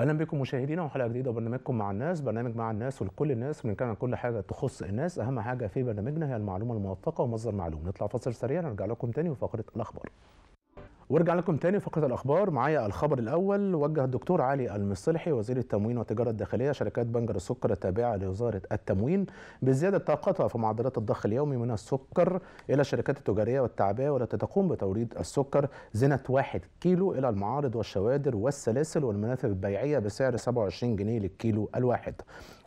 اهلا بكم مشاهدينا وحلقه جديده برنامجكم مع الناس برنامج مع الناس ولكل الناس بنتكلم عن كل حاجه تخص الناس اهم حاجه في برنامجنا هي المعلومه الموثقه ومصدر معلوم نطلع فاصل سريع نرجع لكم تاني وفقره الاخبار وارجع لكم تاني فقره الاخبار معايا الخبر الاول وجه الدكتور علي المصلحي وزير التموين والتجاره الداخليه شركات بنجر السكر التابعه لوزاره التموين بزياده طاقتها في معدلات الضخ اليومي من السكر الى الشركات التجاريه والتعبئه والتي تقوم بتوريد السكر زنه 1 كيلو الى المعارض والشوادر والسلاسل والمنافذ البيعيه بسعر 27 جنيه للكيلو الواحد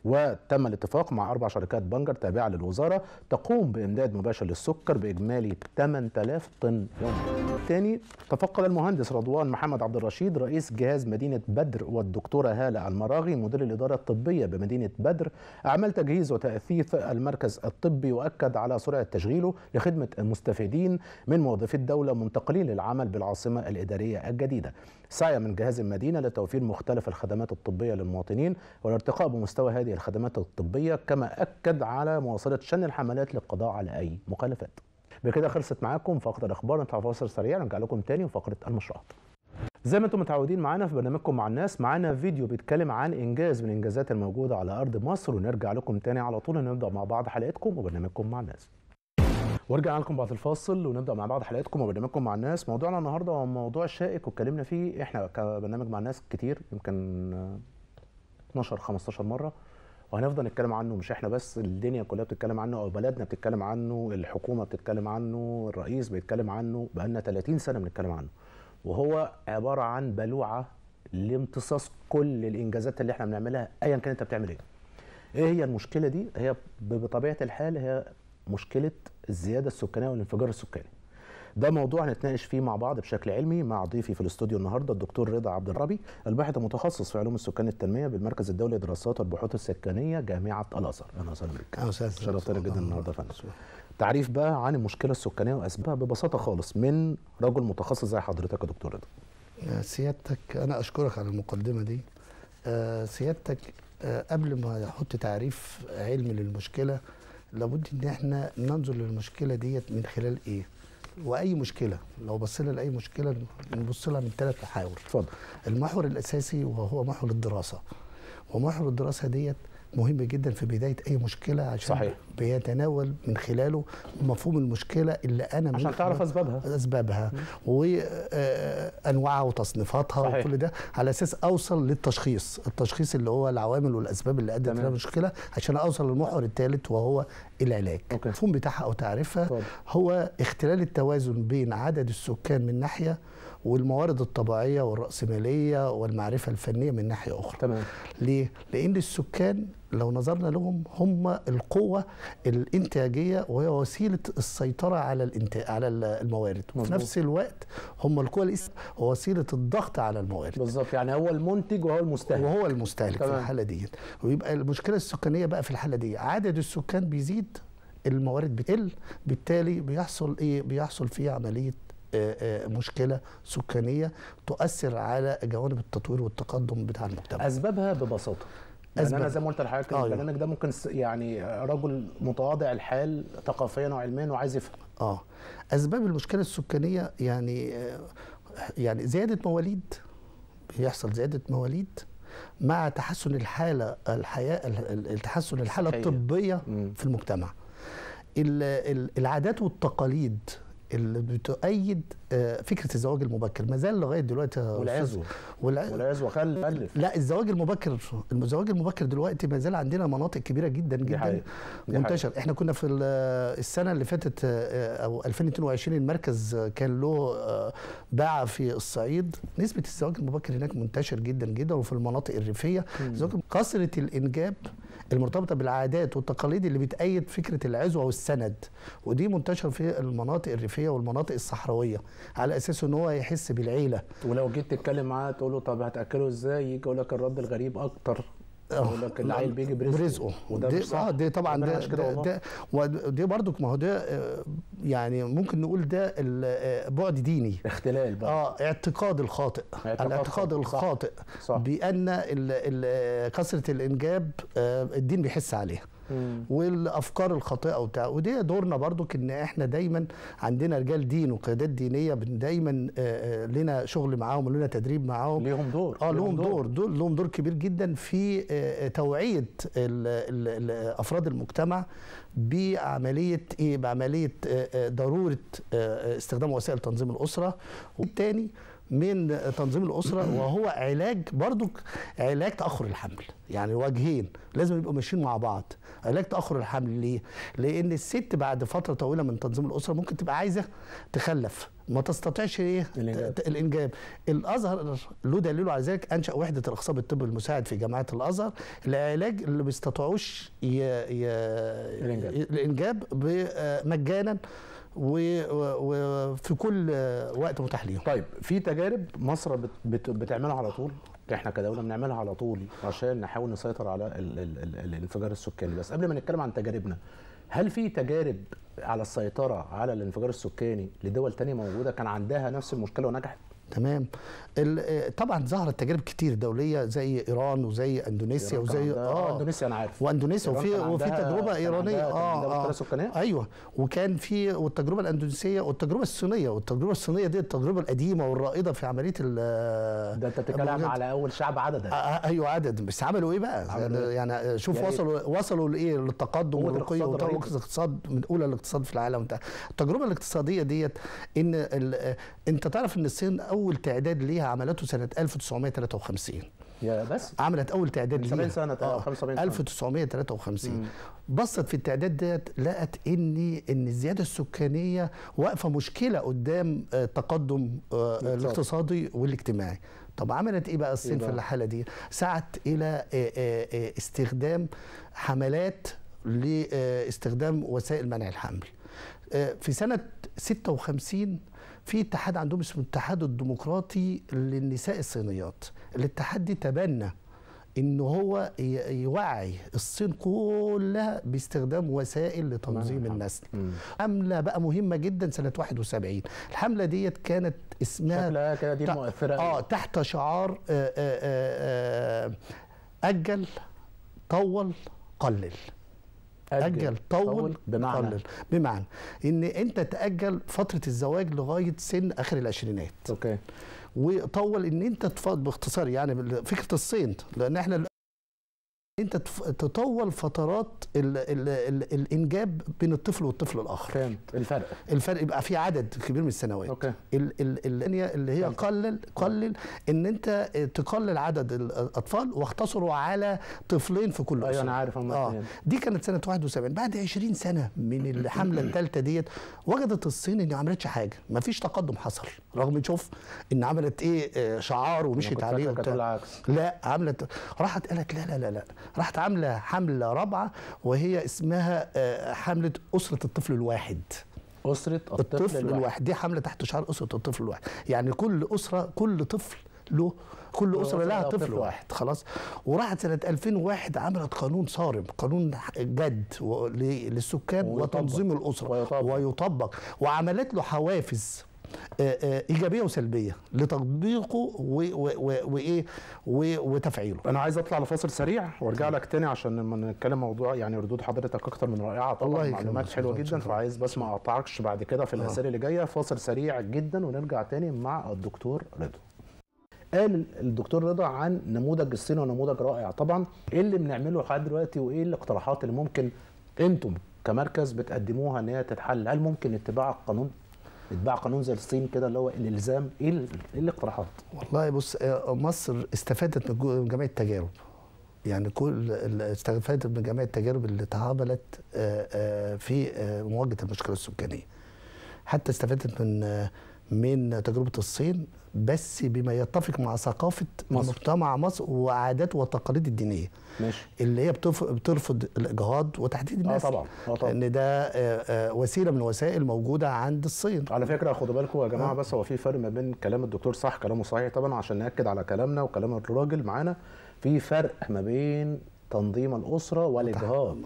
وتم الاتفاق مع أربع شركات بنجر تابعة للوزارة تقوم بإمداد مباشر للسكر بإجمالي 8000 طن يوميا ثاني تفقد المهندس رضوان محمد عبد الرشيد رئيس جهاز مدينة بدر والدكتورة هالة المراغي مدير الإدارة الطبية بمدينة بدر أعمال تجهيز وتأثيث المركز الطبي وأكد على سرعة تشغيله لخدمة المستفيدين من موظفي الدولة منتقلين للعمل بالعاصمة الإدارية الجديدة سعي من جهاز المدينة لتوفير مختلف الخدمات الطبية للمواطنين والارتقاء بمستوى هذه الخدمات الطبية كما أكد على مواصلة شن الحملات للقضاء على أي مخالفات بكده خلصت معاكم فقرة الأخبار نطلع فاصل سريع نرجع لكم تاني وفقرة المشروعات زي ما انتم متعودين معانا في برنامجكم مع الناس معانا فيديو بيتكلم عن انجاز من الانجازات الموجوده على ارض مصر ونرجع لكم تاني على طول نبدا مع بعض حلقتكم وبرنامجكم مع الناس وارجع لكم بعد الفاصل ونبدا مع بعض حلقتكم وبرنامجكم مع الناس موضوعنا النهارده هو موضوع شائك واتكلمنا فيه احنا كبرنامج مع الناس كتير يمكن 12 15 مره وهنفضل نتكلم عنه مش احنا بس الدنيا كلها بتتكلم عنه او بلدنا بتتكلم عنه الحكومه بتتكلم عنه الرئيس بيتكلم عنه بقالنا 30 سنه بنتكلم عنه وهو عباره عن بلوعه لامتصاص كل الانجازات اللي احنا بنعملها ايا كان انت بتعمل ايه ايه هي المشكله دي هي بطبيعه الحال هي مشكله الزياده السكانيه والانفجار السكاني ده موضوع هنتناقش فيه مع بعض بشكل علمي مع ضيفي في الاستوديو النهارده الدكتور رضا عبد الربي الباحث المتخصص في علوم السكان التنميه بالمركز الدولي للدراسات والبحوث السكانيه جامعه الازهر اهلا وسهلا بك اهلا وسهلا شرفتنا جدا النهارده يا فندم تعريف بقى عن المشكله السكانيه واسبابها ببساطه خالص من رجل متخصص زي حضرتك يا دكتور رضا سيادتك انا اشكرك على المقدمه دي آه، سيادتك آه، قبل ما احط تعريف علمي للمشكله لابد ان احنا ننظر للمشكله ديت من خلال ايه واي مشكله لو بصينا لاي مشكله نبص لها من ثلاث محاور اتفضل المحور الاساسي وهو محور الدراسه ومحور الدراسه ديت مهم جدا في بدايه اي مشكله عشان صحيح. بيتناول من خلاله مفهوم المشكله اللي انا عشان تعرف اسبابها اسبابها وانواعها آه، وتصنيفاتها صحيح. وكل ده على اساس اوصل للتشخيص التشخيص اللي هو العوامل والاسباب اللي ادت للمشكله عشان اوصل للمحور الثالث وهو العلاج المفهوم بتاعها او تعريفها هو اختلال التوازن بين عدد السكان من ناحيه والموارد الطبيعيه والراسماليه والمعرفه الفنيه من ناحيه اخرى تمام ليه لان السكان لو نظرنا لهم هم القوه الانتاجيه وهي وسيله السيطره على الانت... على الموارد مزبوط. وفي نفس الوقت هم القوه الاس... وسيله الضغط على الموارد بالظبط يعني هو المنتج وهو المستهلك وهو المستهلك تمام. في الحاله دي ويبقى المشكله السكانيه بقى في الحاله دي عدد السكان بيزيد الموارد بتقل بالتالي بيحصل ايه بيحصل في عمليه آه، آه، مشكله سكانيه تؤثر على جوانب التطوير والتقدم بتاع المجتمع اسبابها ببساطه يعني انا زي ما قلت لحضرتك آه البرنامج ده ممكن يعني رجل متواضع الحال ثقافيا وعلميا وعايز يفهم اه اسباب المشكله السكانيه يعني آه، يعني زياده مواليد بيحصل زياده مواليد مع تحسن الحاله الحياه تحسن الحاله الطبيه في المجتمع العادات والتقاليد اللي بتؤيد فكره الزواج المبكر ما زال لغايه دلوقتي والعزوه والعزوه خل لا الزواج المبكر الزواج المبكر دلوقتي ما زال عندنا مناطق كبيره جدا جدا منتشر احنا كنا في السنه اللي فاتت آه، او 2022 المركز آه، كان له آه، باع في الصعيد نسبه الزواج المبكر هناك منتشر جدا جدا وفي المناطق الريفيه كثره الانجاب المرتبطه بالعادات والتقاليد اللي بتأيد فكره العزوه والسند ودي منتشر في المناطق الريفيه والمناطق الصحراويه على اساس ان هو يحس بالعيله ولو جيت تتكلم معاه تقول له طب هتاكله ازاي يجي يقول لك الرد الغريب اكتر آه. يقول لك العيل بيجي برزقه, برزقه. وده دي اه دي طبعا ده ده, ده ودي برضك ما هو ده آه، يعني ممكن نقول ده آه، بعد ديني اختلال بقى اه اعتقاد الخاطئ اعتقاد الاعتقاد الخاطئ صح. بان كثره الانجاب الدين بيحس عليها والافكار الخاطئه وبتاع ودي دورنا برضو ان احنا دايما عندنا رجال دين وقيادات دينيه دايما آه، آه، لنا شغل معاهم ولنا تدريب معاهم ليهم دور اه لهم دور دول لهم دور كبير جدا في آه، توعيه افراد المجتمع بعمليه ايه بعمليه ضروره استخدام وسائل تنظيم الاسره والتاني من تنظيم الاسره وهو علاج برضك علاج تاخر الحمل يعني وجهين لازم يبقوا ماشيين مع بعض علاج تاخر الحمل ليه لان الست بعد فتره طويله من تنظيم الاسره ممكن تبقى عايزه تخلف ما تستطيعش ايه الانجاب, الإنجاب. الازهر له دليل على ذلك انشا وحده الاخصاب الطبي المساعد في جامعه الازهر لعلاج اللي ما بيستطيعوش الانجاب, الإنجاب مجانا وفي كل وقت متاح ليهم طيب في تجارب مصر بتعملها على طول احنا كدوله بنعملها على طول عشان نحاول نسيطر على الانفجار السكاني بس قبل ما نتكلم عن تجاربنا هل في تجارب على السيطره على الانفجار السكاني لدول تانية موجوده كان عندها نفس المشكله ونجحت تمام آه، طبعا ظهرت تجارب كتير دوليه زي ايران وزي اندونيسيا وزي اه اندونيسيا انا عارف واندونيسيا وفي وفي تجربه ايرانيه اه اه ايوه وكان في والتجربه الاندونيسيه والتجربه الصينيه والتجربه الصينيه دي التجربه القديمه والرائده في عمليه ال ده انت بتتكلم على اول شعب عدد آه،, آه ايوه عدد بس عملوا ايه بقى؟ عملوا يعني, إيه؟ يعني شوف يعني إيه؟ وصلوا إيه؟ وصلوا لايه للتقدم والرقي والاقتصاد من اولى الاقتصاد في العالم ده. التجربه الاقتصاديه ديت ان آه، انت تعرف ان الصين اول اول تعداد ليها عملته سنه 1953 يا بس عملت اول تعداد 70 سنه 75 آه، سنه 1953 مم. بصت في التعداد ديت لقت ان ان الزياده السكانيه واقفه مشكله قدام التقدم آه، آه، الاقتصادي والاجتماعي طب عملت ايه بقى إيه الصين إيه بقى؟ في الحاله دي سعت الى استخدام حملات لاستخدام وسائل منع الحمل آه، في سنه 56 في اتحاد عندهم اسمه الاتحاد الديمقراطي للنساء الصينيات الاتحاد دي تبنى ان هو يوعي الصين كلها باستخدام وسائل لتنظيم نعم. النسل حمله بقى مهمه جدا سنه 71 الحمله ديت كانت اسمها شكلها كده دي مؤثره اه تحت شعار آآ آه، آآ آه، آآ اجل طول قلل أجل طول بمعنى قلل بمعنى إن أنت تأجل فترة الزواج لغاية سن آخر العشرينات أوكي وطول إن أنت باختصار يعني فكرة الصين لأن إحنا انت تطول فترات الـ الـ الـ الانجاب بين الطفل والطفل الاخر فهمت الفرق الفرق يبقى في عدد كبير من السنوات اوكي الثانية اللي هي فهمت. قلل قلل ان انت تقلل عدد الاطفال واختصروا على طفلين في كل ايوه انا عارف آه. دي كانت سنه 71 بعد 20 سنه من الحمله الثالثه ديت وجدت الصين ان ما عملتش حاجه ما فيش تقدم حصل رغم شوف ان عملت ايه آه، شعار ومشيت عليه لا عملت راحت قالت لا لا لا, لا. راحت عامله حمله رابعه وهي اسمها آه، حمله اسره الطفل الواحد اسره الطفل, الطفل الواحد. الواحد دي حمله تحت شعار اسره الطفل الواحد يعني كل اسره كل طفل له كل اسره لها طفل, طفل واحد خلاص وراحت سنه 2001 عملت قانون صارم قانون جد للسكان وتنظيم الاسره ويطبق, ويطبق. وعملت له حوافز آه، آه، ايجابيه وسلبيه لتطبيقه وايه وتفعيله انا عايز اطلع لفاصل سريع وارجع لك تاني عشان لما نتكلم موضوع يعني ردود حضرتك اكتر من رائعه طبعا معلومات حلوه جدا فعايز بس ما اقطعكش بعد كده في آه. الاسئله اللي جايه فاصل سريع جدا ونرجع تاني مع الدكتور رضا قال الدكتور رضا عن نموذج الصين ونموذج رائع طبعا ايه اللي بنعمله لحد دلوقتي وايه الاقتراحات اللي ممكن انتم كمركز بتقدموها ان هي تتحل هل ممكن اتباع القانون اتباع قانون زي الصين كده اللي هو الالزام ايه, إيه الاقتراحات؟ والله بص آه، مصر استفادت من جميع التجارب يعني كل استفادت من جميع التجارب اللي تعاملت آه، آه، في مواجهه المشكله السكانيه حتى استفادت من من تجربه الصين بس بما يتفق مع ثقافه مصر. مجتمع مصر وعادات وتقاليد الدينيه ماشي. اللي هي بترفض الاجهاض وتحديد آه، الناس اه طبعا اه طبعا ان ده آه، آه، وسيله من الوسائل موجوده عند الصين على فكره خدوا بالكم يا جماعه آه. بس هو في فرق ما بين كلام الدكتور صح كلامه صحيح طبعا عشان ناكد على كلامنا وكلام الراجل معانا في فرق ما بين تنظيم الاسره والاجهاض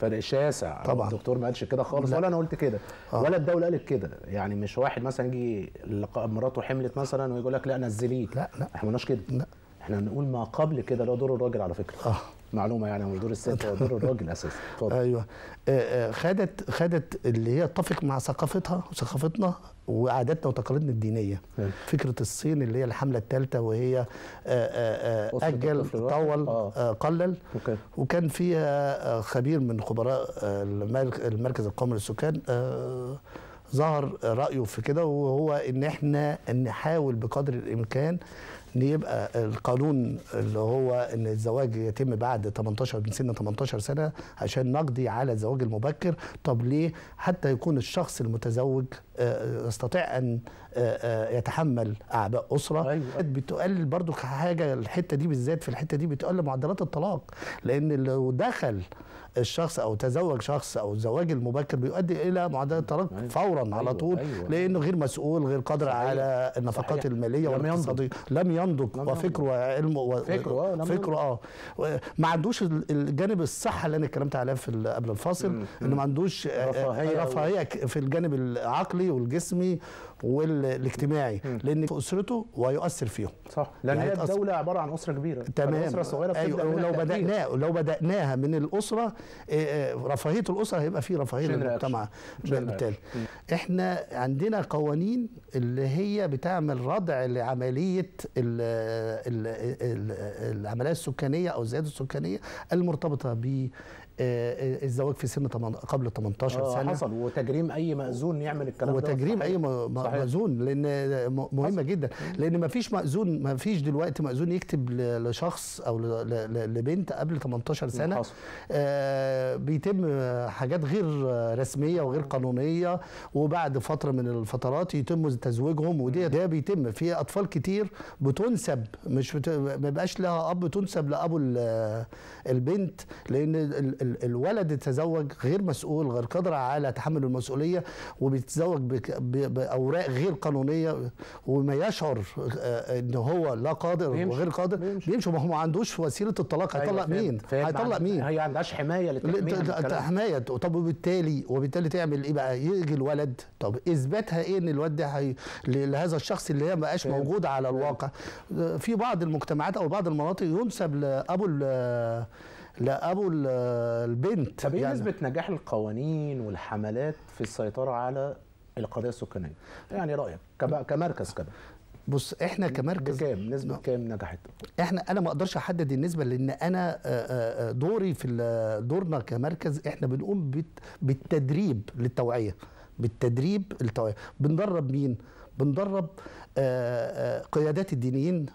فرق شاسع يعني طبعا الدكتور ما قالش كده خالص ولا انا قلت كده آه. ولا الدوله قالت كده يعني مش واحد مثلا يجي لقاء مراته حملت مثلا ويقول لك لا نزليه لا لا احنا ما كده لا احنا بنقول ما قبل كده اللي هو دور الراجل على فكره آه. معلومه يعني من دور الست هو دور الراجل اساسا ايوه آه، آه، خدت خدت اللي هي اتفق مع ثقافتها وثقافتنا وعاداتنا وتقاليدنا الدينيه حلو. فكره الصين اللي هي الحمله الثالثه وهي آآ آه، آآ اجل طول قلل وكان فيها خبير من خبراء المركز القومي للسكان ظهر رايه في كده وهو ان احنا نحاول بقدر الامكان ان يبقى القانون اللي هو ان الزواج يتم بعد 18 من سن 18 سنه عشان نقضي على الزواج المبكر طب ليه حتى يكون الشخص المتزوج يستطيع ان آه، آه، يتحمل اعباء اسره أيوة. بتقلل برضو حاجه الحته دي بالذات في الحته دي بتقلل معدلات الطلاق لان لو دخل الشخص او تزوج شخص او الزواج المبكر بيؤدي الى معدلات الطلاق أيوة. فورا أيوة. على طول أيوة. لانه غير مسؤول غير قادر صحيح. على النفقات صحيح. الماليه ينضج لم ينضج وفكره وعلمه وفكره اه فكره اه, آه. ما عندوش الجانب الصحه اللي انا اتكلمت عليه في قبل الفاصل انه ما عندوش رفاهيه رفاهيه في الجانب العقلي والجسمي والاجتماعي لان في اسرته ويؤثر فيهم صح لان يعني الدوله عباره عن اسره كبيره تمام اسره صغيره أيوة لو بدأنا لو بداناها من الاسره آه، آه، رفاهيه الاسره هيبقى في رفاهيه المجتمع بالتالي احنا عندنا قوانين اللي هي بتعمل ردع لعمليه ال العمليه السكانيه او الزياده السكانيه المرتبطه ب آه، آه، الزواج في سن قبل 18 آه سنه حصل وتجريم اي مأذون يعمل الكلام وتجريم ده اي مأذون لان مهمه حصل. جدا لان ما فيش مأذون ما فيش دلوقتي مأذون يكتب لشخص او لبنت قبل 18 سنه حصل. آه بيتم حاجات غير رسميه وغير قانونيه وبعد فتره من الفترات يتم تزويجهم ودي ده بيتم في اطفال كتير بتنسب مش ما بيبقاش لها اب تنسب لابو البنت لان الولد تزوج غير مسؤول غير قادر على تحمل المسؤوليه وبيتزوج باوراق غير قانونيه وما يشعر آه، ان هو لا قادر بيمشي. وغير قادر بيمشي, ما هو ما عندوش وسيله الطلاق أيوة، هيطلق أيوة مين هيطلق مين هي عندهاش حمايه للتحميه حمايه طب وبالتالي وبالتالي تعمل ايه بقى يجي الولد طب اثباتها ايه ان الولد ده هي... لهذا الشخص اللي هي ما بقاش موجوده على الواقع آه، في بعض المجتمعات او بعض المناطق ينسب لابو لا ابو البنت طب ايه يعني نسبه نجاح القوانين والحملات في السيطره على القضيه السكانيه يعني رايك كمركز كده بص احنا كمركز كام نسبه كام نجحت احنا انا ما اقدرش احدد النسبه لان انا آه، آه، آه، دوري في دورنا كمركز احنا بنقوم بالتدريب للتوعيه بالتدريب التوعيه بندرب مين بندرب قيادات الدينيين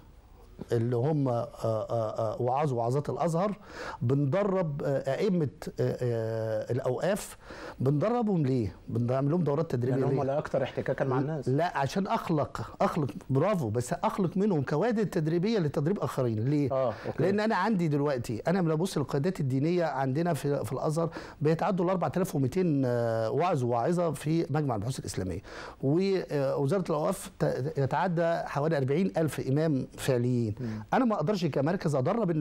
اللي هم آه، آه، آه، وعظ وعظات الازهر بندرب ائمه الاوقاف بندربهم ليه؟ بنعمل لهم دورات تدريبيه يعني هم لا اكثر احتكاكا مع الناس لا عشان اخلق اخلق برافو بس اخلق منهم كوادر تدريبيه لتدريب اخرين ليه؟ آه، أوكي. لان انا عندي دلوقتي انا لما ابص القيادات الدينيه عندنا في, في الازهر بيتعدوا ال 4200 وعظ وواعظه في مجمع البحوث الاسلاميه ووزاره الاوقاف يتعدى حوالي 40000 امام فعليين الاخرين انا ما اقدرش كمركز ادرب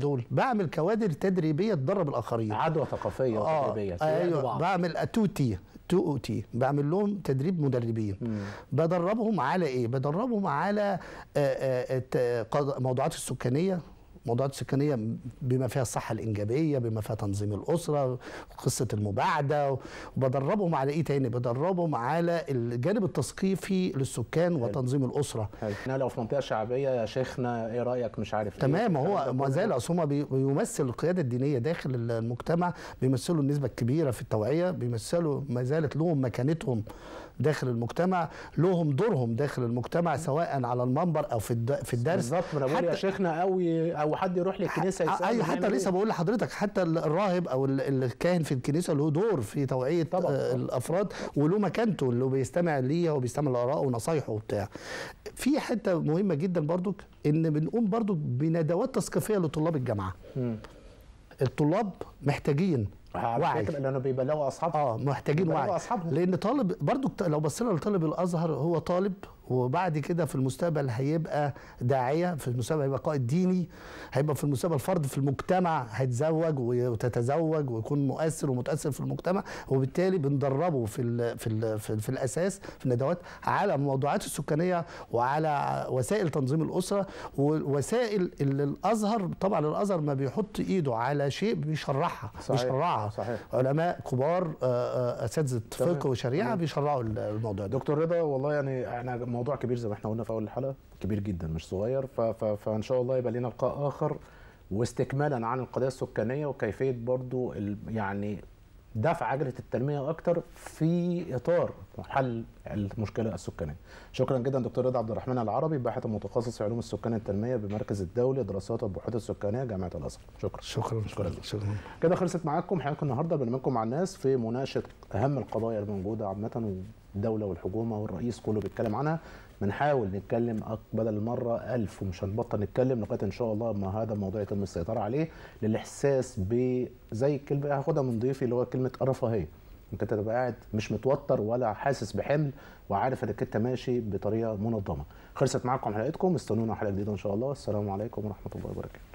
دول بعمل كوادر تدريبيه تدرب الاخرين عدوى ثقافيه آه وتدريبيه ايوه بعمل اتوتي تو تي بعمل لهم تدريب مدربين بدربهم على ايه بدربهم على آه، آه، آه، موضوعات السكانيه موضوعات السكانيه بما فيها الصحه الانجابيه بما فيها تنظيم الاسره قصه المباعده وبدربهم على ايه تاني بدربهم على الجانب التثقيفي للسكان وتنظيم الاسره احنا لو في منطقه شعبيه يا شيخنا ايه رايك مش عارف تمام إيه؟ هو يعني ما زال هم بيمثل القياده الدينيه داخل المجتمع بيمثلوا النسبه الكبيره في التوعيه بيمثلوا ما زالت لهم مكانتهم داخل المجتمع لهم دورهم داخل المجتمع سواء على المنبر او في في الدرس بالظبط يا شيخنا قوي او وحد يروح للكنيسه يسال ايوه حتى لسه إيه؟ بقول لحضرتك حتى الراهب او الكاهن في الكنيسه له دور في توعيه طبعا. آه، الافراد وله مكانته اللي بيستمع ليه وبيستمع لارائه ونصايحه وبتاع في حته مهمه جدا برضك ان بنقوم برضك بندوات تثقيفيه لطلاب الجامعه الطلاب محتاجين آه، وعي لانه بيبلغوا اصحابهم اه محتاجين وعي اصحابهم لان طالب برضو لو بصينا لطالب الازهر هو طالب وبعد كده في المستقبل هيبقى داعيه في المستقبل هيبقى قائد ديني هيبقى في المستقبل فرد في المجتمع هيتزوج وتتزوج ويكون مؤثر ومتاثر في المجتمع وبالتالي بندربه في الـ في الـ في, الـ في الاساس في الندوات على الموضوعات السكانيه وعلى وسائل تنظيم الاسره ووسائل اللي الازهر طبعا الازهر ما بيحط ايده على شيء بيشرحها صحيح. بيشرعها صحيح. علماء كبار آه، آه، اساتذه فقه وشريعه بيشرعوا الموضوع ده دكتور رضا والله يعني احنا موضوع كبير زي ما احنا قلنا في اول الحلقه كبير جدا مش صغير فان شاء الله يبقى لنا لقاء اخر واستكمالا عن القضيه السكانيه وكيفيه برضو يعني دفع عجله التنميه اكتر في اطار حل المشكله السكانيه. شكرا جدا دكتور رضا عبد الرحمن العربي باحث متخصص في علوم السكان التنميه بالمركز الدولي دراسات البحوث السكانيه جامعه الازهر. شكرا. شكرا شكرا شكرا. كده خلصت معاكم حلقه النهارده برنامجكم مع الناس في مناقشه اهم القضايا الموجوده عامه الدوله والحكومه والرئيس كله بيتكلم عنها بنحاول نتكلم بدل المره ألف ومش هنبطل نتكلم لغايه ان شاء الله ما هذا الموضوع يتم السيطره عليه للاحساس ب زي الكلمه هاخدها من ضيفي اللي هو كلمه رفاهيه انك انت تبقى قاعد مش متوتر ولا حاسس بحمل وعارف انك انت ماشي بطريقه منظمه خلصت معاكم حلقتكم استنونا حلقه جديده ان شاء الله السلام عليكم ورحمه الله وبركاته